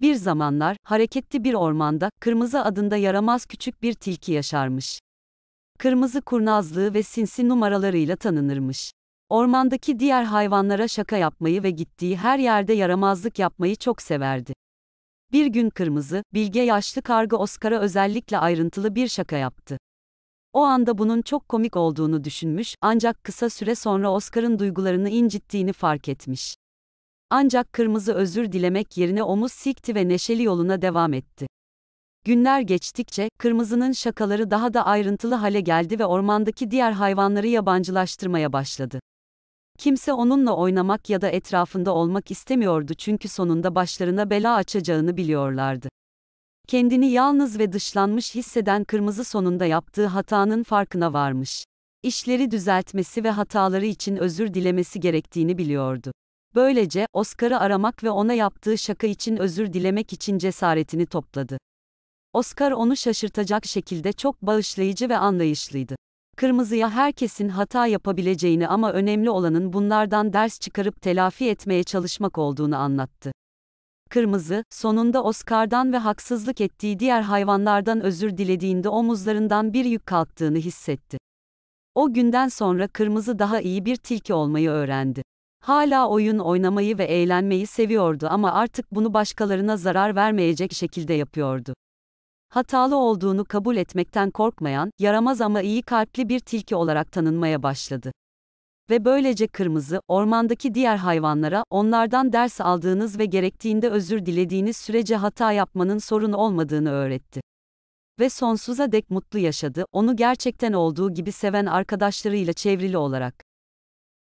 Bir zamanlar, hareketli bir ormanda, Kırmızı adında yaramaz küçük bir tilki yaşarmış. Kırmızı kurnazlığı ve sinsi numaralarıyla tanınırmış. Ormandaki diğer hayvanlara şaka yapmayı ve gittiği her yerde yaramazlık yapmayı çok severdi. Bir gün Kırmızı, bilge yaşlı karga Oscar'a özellikle ayrıntılı bir şaka yaptı. O anda bunun çok komik olduğunu düşünmüş, ancak kısa süre sonra Oscar'ın duygularını incittiğini fark etmiş. Ancak kırmızı özür dilemek yerine omuz silkti ve neşeli yoluna devam etti. Günler geçtikçe, kırmızının şakaları daha da ayrıntılı hale geldi ve ormandaki diğer hayvanları yabancılaştırmaya başladı. Kimse onunla oynamak ya da etrafında olmak istemiyordu çünkü sonunda başlarına bela açacağını biliyorlardı. Kendini yalnız ve dışlanmış hisseden kırmızı sonunda yaptığı hatanın farkına varmış. İşleri düzeltmesi ve hataları için özür dilemesi gerektiğini biliyordu. Böylece Oscar'ı aramak ve ona yaptığı şaka için özür dilemek için cesaretini topladı. Oscar onu şaşırtacak şekilde çok bağışlayıcı ve anlayışlıydı. Kırmızıya herkesin hata yapabileceğini ama önemli olanın bunlardan ders çıkarıp telafi etmeye çalışmak olduğunu anlattı. Kırmızı, sonunda Oscar'dan ve haksızlık ettiği diğer hayvanlardan özür dilediğinde omuzlarından bir yük kalktığını hissetti. O günden sonra kırmızı daha iyi bir tilki olmayı öğrendi. Hala oyun oynamayı ve eğlenmeyi seviyordu ama artık bunu başkalarına zarar vermeyecek şekilde yapıyordu. Hatalı olduğunu kabul etmekten korkmayan, yaramaz ama iyi kalpli bir tilki olarak tanınmaya başladı. Ve böylece kırmızı, ormandaki diğer hayvanlara, onlardan ders aldığınız ve gerektiğinde özür dilediğiniz sürece hata yapmanın sorun olmadığını öğretti. Ve sonsuza dek mutlu yaşadı, onu gerçekten olduğu gibi seven arkadaşlarıyla çevrili olarak.